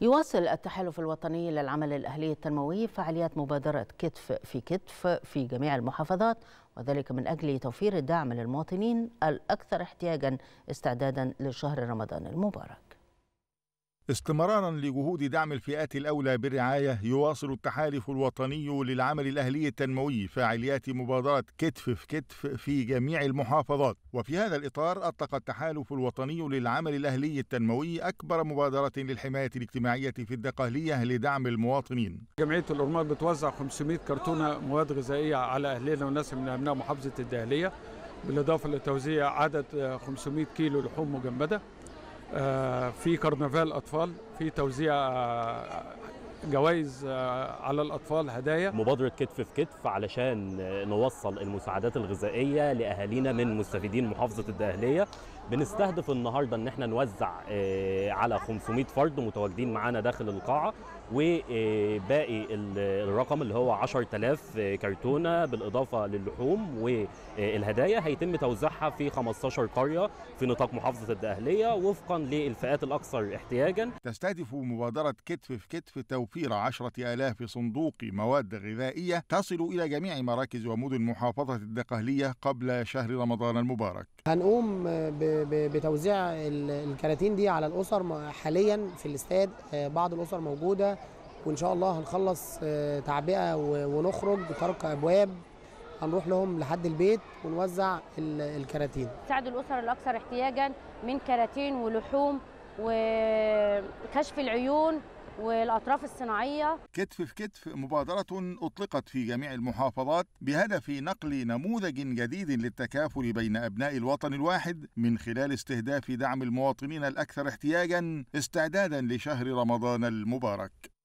يواصل التحالف الوطني للعمل الأهلي التنموي فعاليات مبادرة كتف في كتف في جميع المحافظات وذلك من أجل توفير الدعم للمواطنين الأكثر احتياجا استعدادا لشهر رمضان المبارك استمرارا لجهود دعم الفئات الأولى بالرعاية يواصل التحالف الوطني للعمل الأهلي التنموي فعاليات مبادرة كتف في كتف في جميع المحافظات وفي هذا الإطار أطلق التحالف الوطني للعمل الأهلي التنموي أكبر مبادرة للحماية الاجتماعية في الدقهلية لدعم المواطنين جمعية الأرمال بتوزع 500 كرتونة مواد غذائية على أهلنا والناس من أبناء محافظة الدقهليه بالإضافة لتوزيع عدد 500 كيلو لحوم مجمدة آه، في كرنفال اطفال في توزيع آه، جوائز آه، على الأطفال هدايا مبادرة كتف في كتف علشان آه، نوصل المساعدات الغذائية لأهالينا من مستفيدين محافظة الدقهلية بنستهدف النهاردة أن احنا نوزع آه، على 500 فرد متواجدين معانا داخل القاعة وباقي الرقم اللي هو 10000 كرتونة بالإضافة للحوم والهدايا هيتم توزيعها في 15 قرية في نطاق محافظة الدقهلية وفقا للفئات الأكثر احتياجا تستهدف مبادرة كتف في كتف توفير توفير عشرة آلاف صندوق مواد غذائية تصل إلى جميع مراكز ومدن محافظة الدقهلية قبل شهر رمضان المبارك هنقوم بتوزيع الكراتين دي على الأسر حاليا في الاستاد آه، بعض الأسر موجودة وإن شاء الله هنخلص آه، تعبئة ونخرج بطرق أبواب هنروح لهم لحد البيت ونوزع الكراتين تساعد الأسر الأكثر احتياجا من كراتين ولحوم وكشف العيون والأطراف الصناعية كتف في كتف مبادرة أطلقت في جميع المحافظات بهدف نقل نموذج جديد للتكافل بين أبناء الوطن الواحد من خلال استهداف دعم المواطنين الأكثر احتياجا استعدادا لشهر رمضان المبارك